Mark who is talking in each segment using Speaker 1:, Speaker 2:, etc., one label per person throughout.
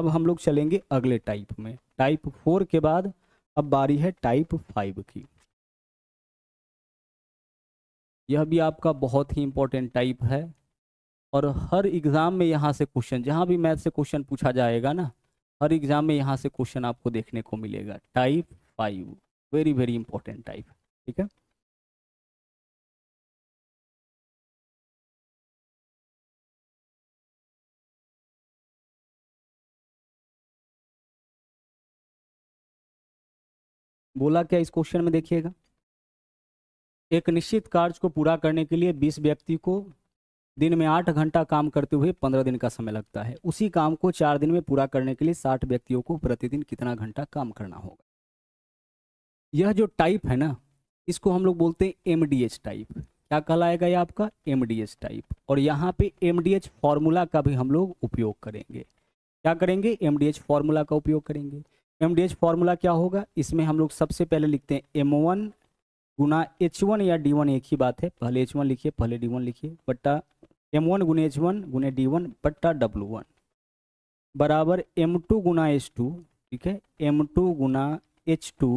Speaker 1: अब हम लोग चलेंगे अगले टाइप में टाइप फोर के बाद अब बारी है टाइप फाइव की यह भी आपका बहुत ही इंपॉर्टेंट टाइप है और हर एग्ज़ाम में यहाँ से क्वेश्चन जहाँ भी मैथ से क्वेश्चन पूछा जाएगा ना हर एग्ज़ाम में यहाँ से क्वेश्चन आपको देखने को मिलेगा type five very very important type ठीक है बोला क्या इस क्वेश्चन में देखिएगा एक निश्चित कार्य को पूरा करने के लिए 20 व्यक्ति को दिन में आठ घंटा काम करते हुए पंद्रह दिन का समय लगता है उसी काम को चार दिन में पूरा करने के लिए साठ व्यक्तियों को प्रतिदिन कितना घंटा काम करना होगा यह जो टाइप है ना इसको हम लोग बोलते हैं एम टाइप क्या कहलाएगा ये आपका एम टाइप और यहाँ पे एम फॉर्मूला का भी हम लोग उपयोग करेंगे क्या करेंगे एम फॉर्मूला का उपयोग करेंगे एम डी एच फार्मूला क्या होगा इसमें हम लोग सबसे पहले लिखते हैं एम वन गुना एच वन या डी वन एक ही बात है पहले एच वन लिखिए पहले डी वन लिखिए बट्टा एम वन गुने एच वन गुने डी वन बट्टा डब्लू वन बराबर एम टू गुना एच टू ठीक है एम टू गुना एच टू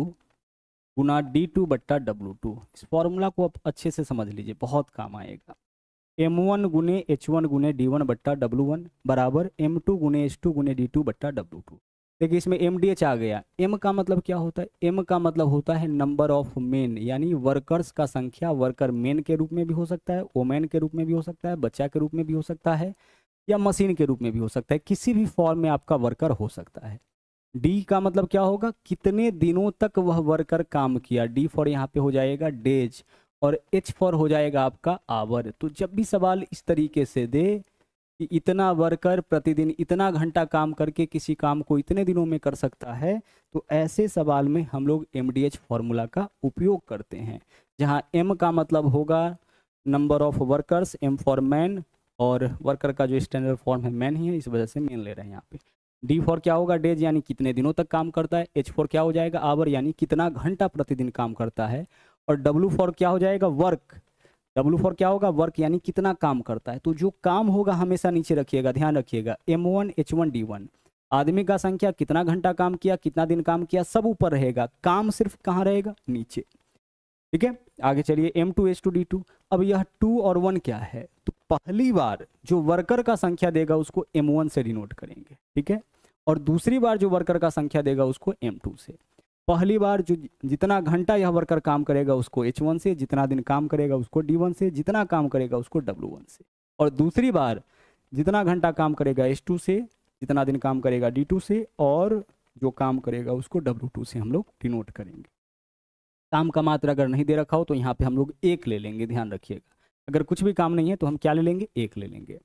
Speaker 1: गुना डी टू बट्टा डब्लू टू इस फॉर्मूला को आप अच्छे से समझ लीजिए बहुत काम आएगा एम वन गुने एच वन गुने डी वन बट्टा डब्लू वन बराबर एम टू गुने एच टू गुने डी टू बट्टा डब्लू टू देखिए इसमें एम डी एच आ गया एम का मतलब क्या होता है एम का मतलब होता है नंबर ऑफ मेन यानी वर्कर्स का संख्या वर्कर मेन के रूप में भी हो सकता है वोमेन के रूप में भी हो सकता है बच्चा के रूप में भी हो सकता है या मशीन के रूप में भी हो सकता है किसी भी फॉर्म में आपका वर्कर हो सकता है डी का मतलब क्या होगा कितने दिनों तक वह वर्कर काम किया डी फॉर यहाँ पे हो जाएगा डेज और एच फॉर हो जाएगा आपका आवर तो जब भी सवाल इस तरीके से दे कि इतना वर्कर प्रतिदिन इतना घंटा काम करके किसी काम को इतने दिनों में कर सकता है तो ऐसे सवाल में हम लोग एम डी एच फार्मूला का उपयोग करते हैं जहाँ एम का मतलब होगा number of workers M for man और वर्कर का जो स्टैंडर्ड फॉर्म है मैन ही है इस वजह से मैन ले रहे हैं यहाँ पे डी फॉर क्या होगा डेज यानी कितने दिनों तक काम करता है एच फॉर क्या हो जाएगा आवर यानी कितना घंटा प्रतिदिन काम करता है और डब्ल्यू फॉर क्या हो जाएगा वर्क डब्ल्यू फोर क्या होगा वर्क यानी कितना काम करता है तो जो काम होगा हमेशा नीचे रखिएगा ध्यान रखिएगा M one H one D one आदमी का संख्या कितना घंटा काम किया कितना दिन काम किया सब ऊपर रहेगा काम सिर्फ कहाँ रहेगा नीचे ठीक है आगे चलिए M two H two D two अब यह टू और वन क्या है तो पहली बार जो वर्कर का संख्या देगा उसको एम वन से डिनोट करेंगे ठीक है और दूसरी बार जो वर्कर का संख्या देगा उसको एम टू से पहली बार जो जितना घंटा यह वर्कर काम करेगा उसको एच वन से जितना दिन काम करेगा उसको डी वन से जितना काम करेगा उसको डब्ल्यू वन से और दूसरी बार जितना घंटा काम करेगा एच टू से जितना दिन काम करेगा डी टू से और जो काम करेगा उसको डब्ल्यू टू से हम लोग डिनोट करेंगे काम का मात्रा अगर नहीं दे रखा हो तो यहाँ पे हम लोग एक ले लेंगे ध्यान रखिएगा अगर कुछ भी काम नहीं है तो हम क्या ले लेंगे एक ले लेंगे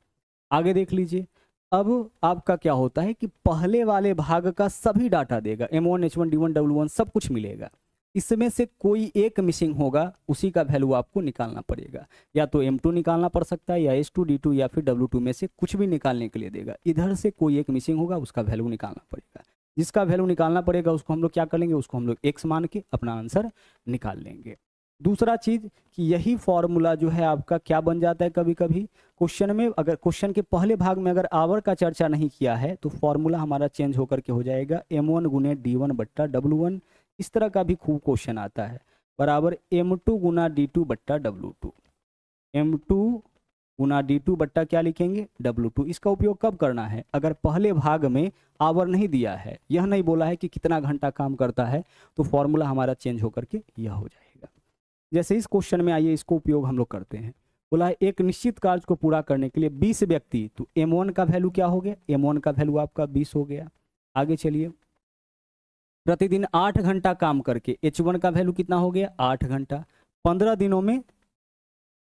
Speaker 1: आगे देख लीजिए अब आपका क्या होता है कि पहले वाले भाग का सभी डाटा देगा M one H one D one W one सब कुछ मिलेगा इसमें से कोई एक मिसिंग होगा उसी का वैल्यू आपको निकालना पड़ेगा या तो एम टू निकालना पड़ सकता है या एस टू डी टू या फिर डब्ल्यू टू में से कुछ भी निकालने के लिए देगा इधर से कोई एक मिसिंग होगा उसका वैल्यू निकालना पड़ेगा जिसका वैल्यू निकालना पड़ेगा उसको हम लोग क्या कर लेंगे उसको हम लोग एक्स मान के अपना आंसर निकाल लेंगे दूसरा चीज कि यही फॉर्मूला जो है आपका क्या बन जाता है कभी कभी क्वेश्चन में अगर क्वेश्चन के पहले भाग में अगर आवर का चर्चा नहीं किया है तो फॉर्मूला हमारा चेंज होकर के हो जाएगा एम वन गुने डी वन बट्टा डब्लू वन इस तरह का भी खूब क्वेश्चन आता है बराबर एम टू गुना डी टू बट्टा डब्लू टू एम टू गुना डी टू बट्टा क्या लिखेंगे डब्लू टू इसका उपयोग कब करना है अगर पहले भाग में आवर नहीं दिया है यह नहीं बोला है कि कितना घंटा काम करता है तो फॉर्मूला हमारा चेंज होकर के यह हो जाएगा जैसे इस क्वेश्चन में आइए इसको उपयोग हम लोग करते हैं बोला है एक निश्चित कार्य को पूरा करने के लिए बीस व्यक्ति तो एम वन का वैल्यू क्या हो गया एम वन का वैल्यू आपका बीस हो गया आगे चलिए प्रतिदिन आठ घंटा काम करके एच वन का वैल्यू कितना हो गया आठ घंटा पंद्रह दिनों में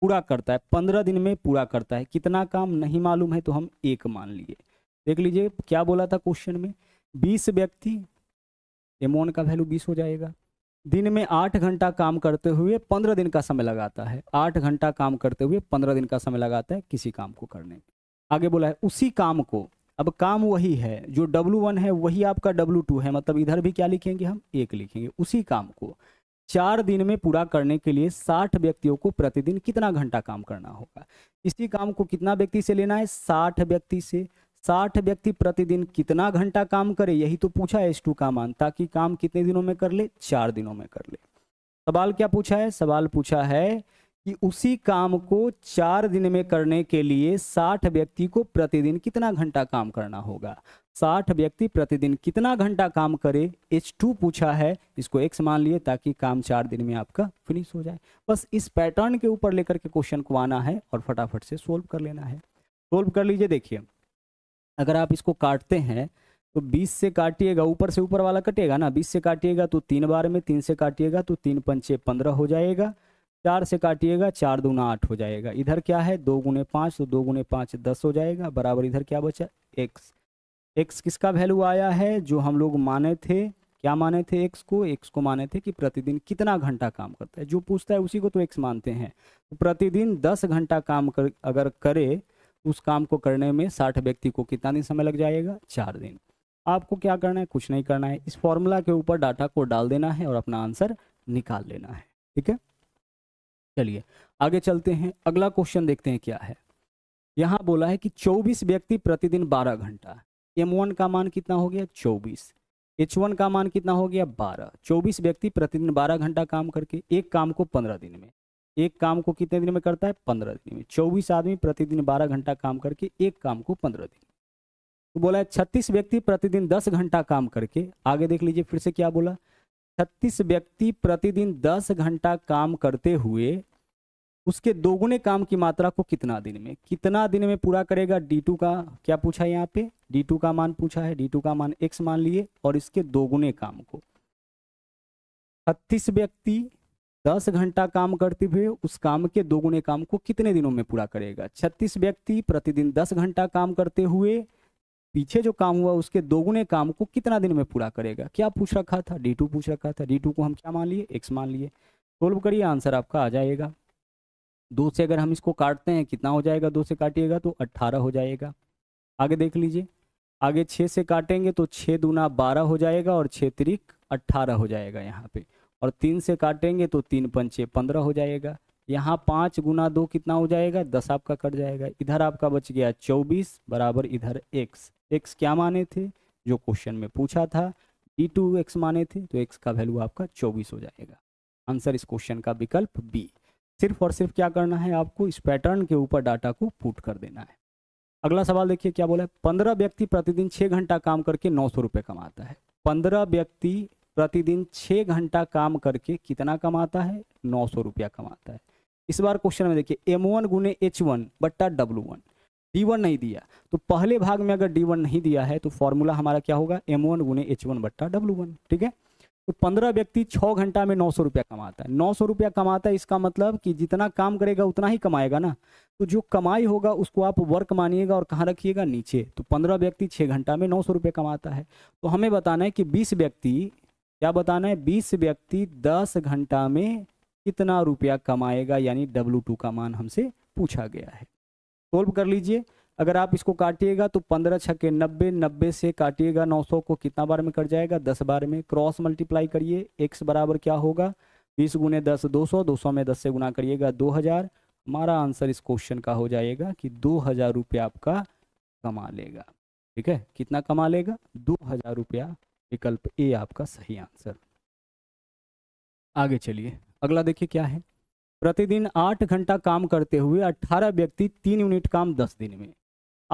Speaker 1: पूरा करता है पंद्रह दिन में पूरा करता है कितना काम नहीं मालूम है तो हम एक मान लिए देख लीजिए क्या बोला था क्वेश्चन में बीस व्यक्ति एमोन का वैल्यू बीस हो जाएगा दिन में आठ घंटा काम करते हुए पंद्रह दिन का समय लगाता है आठ घंटा काम करते हुए पंद्रह दिन का समय लगाता है किसी काम को करने में आगे बोला है उसी काम को अब काम वही है जो डब्लू वन है वही आपका डब्लू टू है मतलब इधर भी क्या लिखेंगे हम एक लिखेंगे उसी काम को चार दिन में पूरा करने के लिए साठ व्यक्तियों को प्रतिदिन कितना घंटा काम करना होगा इसी काम को कितना व्यक्ति से लेना है साठ व्यक्ति से साठ व्यक्ति प्रतिदिन कितना घंटा काम करे यही तो पूछा है टू का मान ताकि काम कितने दिनों में कर ले चार दिनों में कर ले सवाल क्या पूछा है सवाल पूछा है कि उसी काम को चार दिन में करने के लिए साठ व्यक्ति को प्रतिदिन कितना घंटा काम करना होगा साठ व्यक्ति प्रतिदिन कितना घंटा काम करे एच टू पूछा है इसको एक्स मान लिए ताकि काम चार दिन में आपका फिनिश हो जाए बस इस पैटर्न के ऊपर लेकर के क्वेश्चन को आना है और फटाफट से सोल्व कर लेना है सोल्व कर लीजिए देखिए अगर आप इसको काटते हैं तो 20 से काटिएगा ऊपर से ऊपर वाला कटेगा ना 20 से काटिएगा तो तीन बार में तीन से काटिएगा तो तीन पंचे पंद्रह हो जाएगा चार से काटिएगा चार दूना आठ हो जाएगा इधर क्या है दो गुने पाँच तो दो गुने पाँच दस हो जाएगा बराबर इधर क्या बचा एक्स एक्स किसका वैल्यू आया है जो हम लोग माने थे क्या माने थे एक्स को एक्स को माने थे कि प्रतिदिन कितना घंटा काम करता है जो पूछता है उसी को तो एक्स मानते हैं तो प्रतिदिन दस घंटा काम कर अगर करे उस काम को करने में साठ व्यक्ति को कितना दिन समय लग जाएगा चार दिन आपको क्या करना है कुछ नहीं करना है इस फॉर्मूला के ऊपर डाटा को डाल देना है और अपना आंसर निकाल लेना है ठीक है चलिए आगे चलते हैं अगला क्वेश्चन देखते हैं क्या है यहाँ बोला है कि 24 व्यक्ति प्रतिदिन 12 घंटा M1 का मान कितना हो गया 24 H1 का मान कितना हो गया 12 24 व्यक्ति प्रतिदिन 12 घंटा काम करके एक काम को 15 दिन में एक काम को कितने दिन में करता है पंद्रह दिन में चौबीस आदमी प्रतिदिन बारह घंटा काम करके एक काम को पंद्रह दिन तो बोला है छत्तीस व्यक्ति प्रतिदिन दस घंटा काम करके आगे देख लीजिए फिर से क्या बोला छत्तीस व्यक्ति प्रतिदिन दस घंटा काम करते हुए उसके दोगुने काम की मात्रा को कितना दिन में कितना दिन में पूरा करेगा डी टू का क्या पूछा है यहाँ पे डी टू का मान पूछा है डी टू का मान एक्स मान लिए और इसके दोगुने काम को छत्तीस व्यक्ति दस घंटा काम करते हुए उस काम के दोगुने काम को कितने दिनों में पूरा करेगा छत्तीस व्यक्ति प्रतिदिन दस घंटा काम करते हुए पीछे जो काम हुआ उसके दोगुने काम को कितना दिन में पूरा करेगा क्या पूछ रखा था डी टू पूछ रखा था डी टू को हम क्या मान लिए एक्स मान लिए सोल्व करिए आंसर आपका आ जाएगा दो से अगर हम इसको काटते हैं कितना हो जाएगा दो से काटिएगा तो अट्ठारह हो जाएगा आगे देख लीजिए आगे छः से काटेंगे तो छः दूना बारह हो जाएगा और छः तरीक अट्ठारह हो जाएगा यहाँ पर और तीन से काटेंगे तो तीन पंचे पंद्रह हो जाएगा यहाँ पाँच गुना दो कितना हो जाएगा दस आपका कट जाएगा इधर आपका बच गया चौबीस बराबर इधर एक्स एक्स क्या माने थे जो क्वेश्चन में पूछा था डी टू एक्स माने थे तो एक्स का वैल्यू आपका चौबीस हो जाएगा आंसर इस क्वेश्चन का विकल्प बी सिर्फ और सिर्फ क्या करना है आपको इस पैटर्न के ऊपर डाटा को पुट कर देना है अगला सवाल देखिए क्या बोला है पंद्रह व्यक्ति प्रतिदिन छः घंटा काम करके नौ सौ रुपये कमाता है पंद्रह व्यक्ति प्रतिदिन छः घंटा काम करके कितना कमाता है नौ सौ रुपया कमाता है इस बार क्वेश्चन में देखिए एम वन गुने एच वन बट्टा डब्लू वन डी वन नहीं दिया तो पहले भाग में अगर डी वन नहीं दिया है तो फॉर्मूला हमारा क्या होगा एम वन गुने एच वन बट्टा डब्लू वन ठीक है तो पंद्रह व्यक्ति छः घंटा में नौ सौ रुपया कमाता है नौ सौ रुपया कमाता है इसका मतलब कि जितना काम करेगा उतना ही कमाएगा ना तो जो कमाई होगा उसको आप वर्क मानिएगा और कहाँ रखिएगा नीचे तो पंद्रह व्यक्ति छः घंटा में नौ सौ रुपये कमाता है तो हमें बताना है कि बीस व्यक्ति क्या बताना है बीस व्यक्ति दस घंटा में कितना रुपया कमाएगा यानी डब्लू टू का मान हमसे पूछा गया है सोल्व कर लीजिए अगर आप इसको काटिएगा तो पंद्रह के नब्बे नब्बे से काटिएगा नौ सौ को कितना बार में कट जाएगा दस बार में क्रॉस मल्टीप्लाई करिए एक्स बराबर क्या होगा बीस गुने दस दो सौ दो सौ में दस से गुना करिएगा दो हज़ार हमारा आंसर इस क्वेश्चन का हो जाएगा कि दो हज़ार रुपया आपका कमा लेगा ठीक है कितना कमा लेगा दो हज़ार रुपया विकल्प ए आपका सही आंसर आगे चलिए अगला देखिए क्या है प्रतिदिन आठ घंटा काम करते हुए अट्ठारह व्यक्ति तीन यूनिट काम दस दिन में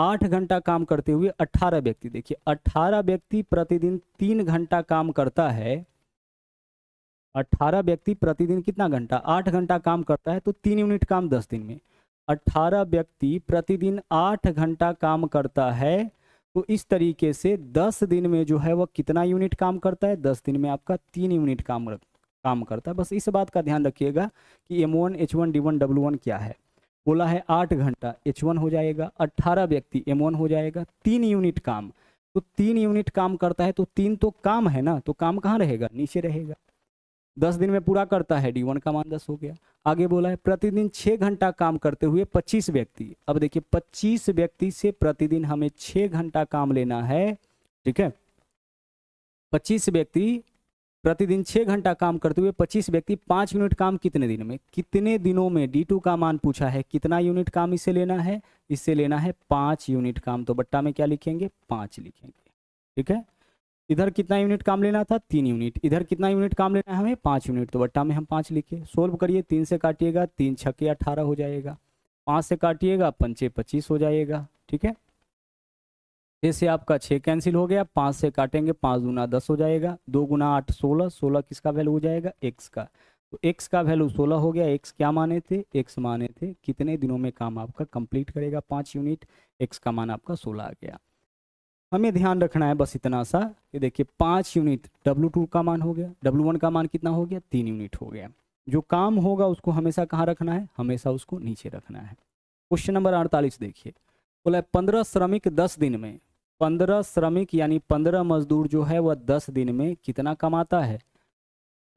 Speaker 1: आठ घंटा काम करते हुए अट्ठारह व्यक्ति देखिए अट्ठारह व्यक्ति प्रतिदिन तीन घंटा काम करता है अट्ठारह व्यक्ति प्रतिदिन कितना घंटा आठ घंटा काम करता है तो तीन यूनिट काम दस दिन में अट्ठारह व्यक्ति प्रतिदिन आठ घंटा काम करता है तो इस तरीके से दस दिन में जो है वह कितना यूनिट काम करता है दस दिन में आपका तीन यूनिट काम काम करता है बस इस बात का ध्यान रखिएगा कि M one H one D one one क्या है बोला है आठ घंटा एच वन हो जाएगा अट्ठारह व्यक्ति एम वन हो जाएगा तीन यूनिट काम तो तीन यूनिट काम करता है तो तीन तो काम है ना तो काम कहाँ रहेगा नीचे रहेगा दस दिन में पूरा करता है डी वन का मान दस हो गया आगे बोला है प्रतिदिन छः घंटा काम करते हुए पच्चीस व्यक्ति अब देखिए पच्चीस व्यक्ति से प्रतिदिन हमें छः घंटा काम लेना है ठीक है पच्चीस व्यक्ति प्रतिदिन छः घंटा काम करते हुए पच्चीस व्यक्ति पाँच यूनिट काम कितने दिन में कितने दिनों में डी टू का मान पूछा है कितना यूनिट काम इसे लेना है इससे लेना है पाँच यूनिट काम तो बट्टा में क्या लिखेंगे पाँच लिखेंगे ठीक है इधर कितना यूनिट काम लेना था तीन यूनिट इधर कितना यूनिट काम लेना है हमें पाँच यूनिट तो बट्टा में हम पाँच लिखे सोल्व करिए तीन से काटिएगा तीन छके अठारह हो जाएगा पाँच से काटिएगा पंचे पच्चीस हो जाएगा ठीक है जैसे आपका छः कैंसिल हो गया पाँच से काटेंगे पाँच गुना दस हो जाएगा दो गुना आठ सोलह सोलह किसका वैल्यू हो जाएगा एक्स का तो एक्स का वैल्यू सोलह हो गया एक्स क्या माने थे एक्स माने थे कितने दिनों में काम आपका कंप्लीट करेगा पाँच यूनिट एक्स का मान आपका सोलह आ गया हमें ध्यान रखना है बस इतना सा कि देखिए पाँच यूनिट W2 का मान हो गया W1 का मान कितना हो गया तीन यूनिट हो गया जो काम होगा उसको हमेशा कहाँ रखना है हमेशा उसको नीचे रखना है क्वेश्चन नंबर अड़तालीस देखिए बोला पंद्रह श्रमिक दस दिन में पंद्रह श्रमिक यानी पंद्रह मजदूर जो है वह दस दिन में कितना कमाता है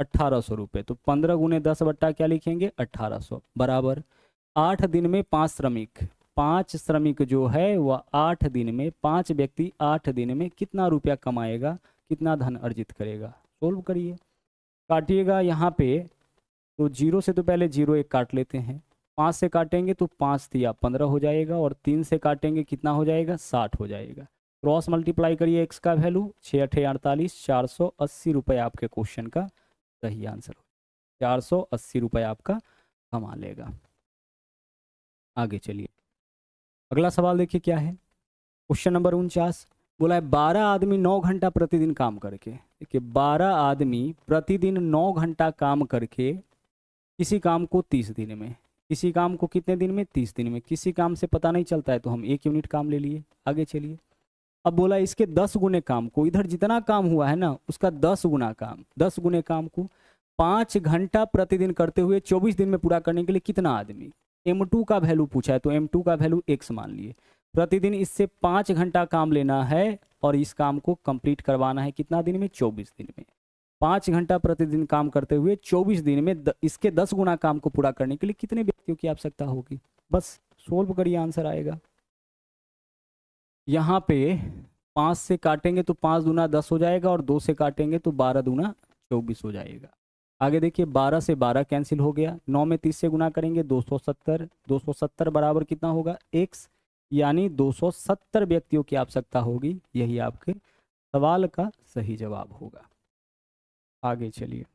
Speaker 1: अट्ठारह सौ रुपये तो पंद्रह गुने दस बट्टा क्या लिखेंगे अट्ठारह सौ बराबर आठ दिन में पांच श्रमिक पांच श्रमिक जो है वह आठ दिन में पांच व्यक्ति आठ दिन में कितना रुपया कमाएगा कितना धन अर्जित करेगा सोल्व करिए काटिएगा यहाँ पे तो जीरो से तो पहले जीरो एक काट लेते हैं पाँच से काटेंगे तो पाँच दिया पंद्रह हो जाएगा और तीन से काटेंगे कितना हो जाएगा साठ हो जाएगा क्रॉस मल्टीप्लाई करिए एक्स का वैल्यू छः अठे अड़तालीस चार सौ अस्सी रुपये आपके क्वेश्चन का सही आंसर हो चार सौ अस्सी रुपये आपका कमा लेगा आगे चलिए अगला सवाल देखिए क्या है क्वेश्चन नंबर उनचास बोला है बारह आदमी नौ घंटा प्रतिदिन काम करके देखिए बारह आदमी प्रतिदिन नौ घंटा काम करके किसी काम को तीस दिन में किसी काम को कितने दिन में तीस दिन में किसी काम से पता नहीं चलता है तो हम एक यूनिट काम ले लिए आगे चलिए अब बोला इसके दस गुने काम को इधर जितना काम हुआ है ना उसका दस गुना काम दस गुने काम को पाँच घंटा प्रतिदिन करते हुए चौबीस दिन में पूरा करने के लिए कितना आदमी M2 का वैल्यू पूछा है तो M2 का वैल्यू एक्स मान लिए प्रतिदिन इससे पाँच घंटा काम लेना है और इस काम को कंप्लीट करवाना है कितना दिन में चौबीस दिन में पाँच घंटा प्रतिदिन काम करते हुए चौबीस दिन में द, इसके दस गुना काम को पूरा करने के लिए कितने व्यक्तियों की आवश्यकता होगी बस सोल्व करिए आंसर आएगा यहाँ पे पाँच से काटेंगे तो पाँच दुना दस हो जाएगा और दो से काटेंगे तो बारह दुना चौबीस हो जाएगा आगे देखिए 12 से 12 कैंसिल हो गया 9 में 30 से गुना करेंगे 270 270 बराबर कितना होगा एक यानी 270 व्यक्तियों की आवश्यकता होगी यही आपके सवाल का सही जवाब होगा आगे चलिए